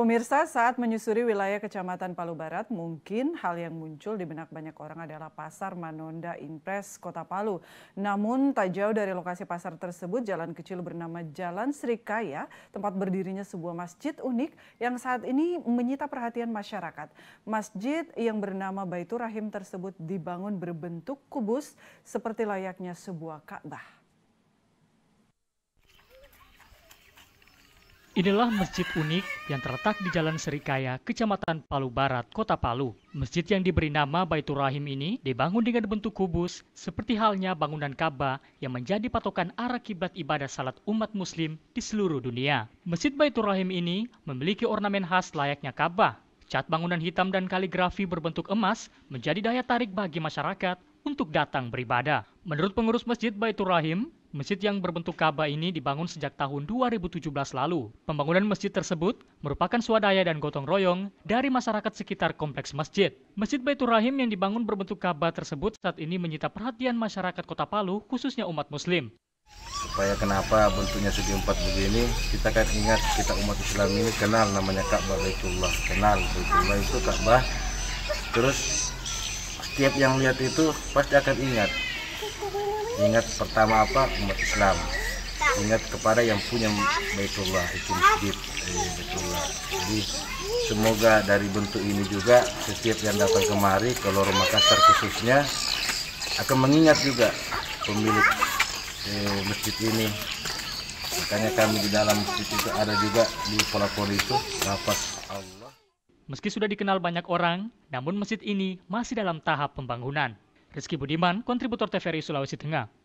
Pemirsa, saat menyusuri wilayah Kecamatan Palu Barat, mungkin hal yang muncul di benak banyak orang adalah Pasar Manonda Impres Kota Palu. Namun, tak jauh dari lokasi pasar tersebut, jalan kecil bernama Jalan Serikaya, tempat berdirinya sebuah masjid unik yang saat ini menyita perhatian masyarakat. Masjid yang bernama Baitur Rahim tersebut dibangun berbentuk kubus seperti layaknya sebuah Ka'bah. Inilah masjid unik yang terletak di Jalan Serikaya, Kecamatan Palu Barat, Kota Palu. Masjid yang diberi nama Baitur Rahim ini dibangun dengan bentuk kubus, seperti halnya bangunan Ka'bah yang menjadi patokan arah kiblat ibadah salat umat muslim di seluruh dunia. Masjid Baitur Rahim ini memiliki ornamen khas layaknya Ka'bah. Cat bangunan hitam dan kaligrafi berbentuk emas menjadi daya tarik bagi masyarakat untuk datang beribadah. Menurut pengurus Masjid Baitur Rahim, Masjid yang berbentuk Ka'bah ini dibangun sejak tahun 2017 lalu. Pembangunan masjid tersebut merupakan swadaya dan gotong royong dari masyarakat sekitar kompleks masjid. Masjid Baitur Rahim yang dibangun berbentuk Ka'bah tersebut saat ini menyita perhatian masyarakat kota Palu, khususnya umat muslim. Supaya kenapa bentuknya segi empat begini, kita kan ingat kita umat Islam ini kenal namanya Ka'bah Baitullah. Kenal Baitullah itu Ka'bah. Terus setiap yang lihat itu pasti akan ingat ingat pertama apa umat Islam ingat kepada yang punya baitullah itu masjid eh, baitullah jadi semoga dari bentuk ini juga setiap yang datang kemari ke Lorong Makassar khususnya akan mengingat juga pemilik eh, masjid ini makanya kami di dalam masjid itu ada juga di pola-pola itu lapas Allah Meski sudah dikenal banyak orang, namun masjid ini masih dalam tahap pembangunan. Rizky Budiman, kontributor TVRI Sulawesi Tengah.